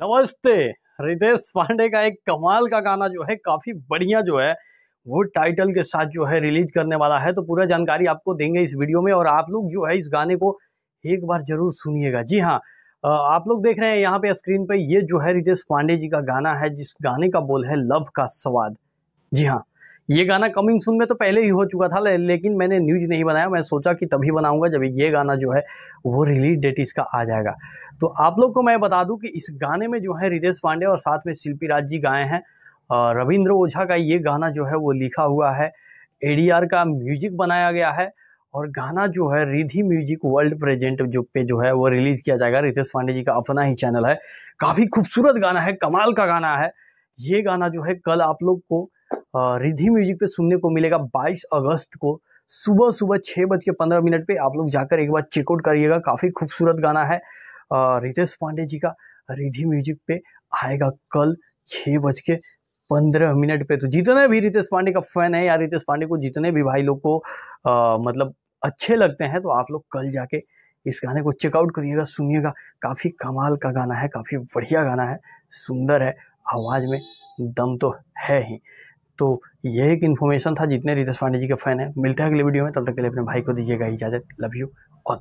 नमस्ते रितेश पांडे का एक कमाल का गाना जो है काफ़ी बढ़िया जो है वो टाइटल के साथ जो है रिलीज करने वाला है तो पूरा जानकारी आपको देंगे इस वीडियो में और आप लोग जो है इस गाने को एक बार जरूर सुनिएगा जी हाँ आप लोग देख रहे हैं यहाँ पे स्क्रीन पे ये जो है रितेश पांडे जी का गाना है जिस गाने का बोल है लव का स्वाद जी हाँ ये गाना कमिंग सुन में तो पहले ही हो चुका था ले, लेकिन मैंने न्यूज नहीं बनाया मैं सोचा कि तभी बनाऊंगा जब ये गाना जो है वो रिलीज डेट इसका आ जाएगा तो आप लोग को मैं बता दूं कि इस गाने में जो है रितेश पांडे और साथ में शिल्पी राज जी गाए हैं रविंद्र ओझा का ये गाना जो है वो लिखा हुआ है ए का म्यूजिक बनाया गया है और गाना जो है रिधि म्यूजिक वर्ल्ड प्रेजेंट जो पे जो है वो रिलीज़ किया जाएगा रितेश पांडे जी का अपना ही चैनल है काफ़ी खूबसूरत गाना है कमाल का गाना है ये गाना जो है कल आप लोग को रिधि म्यूजिक पे सुनने को मिलेगा 22 अगस्त को सुबह सुबह छः बज के पंद्रह मिनट पे आप लोग जाकर एक बार चेकआउट करिएगा काफ़ी खूबसूरत गाना है रितेश पांडे जी का रिधि म्यूजिक पे आएगा कल छः बज के पंद्रह मिनट पे तो जितने भी रितेश पांडे का फैन है या रितेश पांडे को जितने भी भाई लोग को आ, मतलब अच्छे लगते हैं तो आप लोग कल जाके इस गाने को चेकआउट करिएगा सुनिएगा काफ़ी कमाल का गाना है काफ़ी बढ़िया गाना है सुंदर है आवाज़ में दम तो है ही तो यह एक इन्फॉर्मेशन था जितने रितेश पांडे जी के फैन हैं मिलते हैं अगले वीडियो में तब तक के लिए अपने भाई को दीजिएगा इजाज़त लव यू ऑल